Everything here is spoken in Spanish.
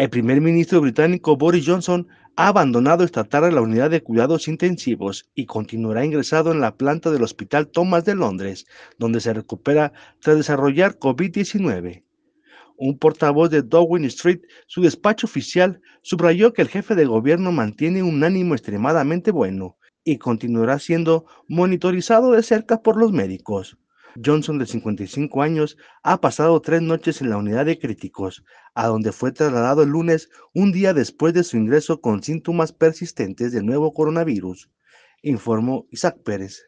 El primer ministro británico Boris Johnson ha abandonado esta tarde la unidad de cuidados intensivos y continuará ingresado en la planta del Hospital Thomas de Londres, donde se recupera tras desarrollar COVID-19. Un portavoz de Downing Street, su despacho oficial, subrayó que el jefe de gobierno mantiene un ánimo extremadamente bueno y continuará siendo monitorizado de cerca por los médicos. Johnson, de 55 años, ha pasado tres noches en la unidad de críticos, a donde fue trasladado el lunes, un día después de su ingreso con síntomas persistentes del nuevo coronavirus, informó Isaac Pérez.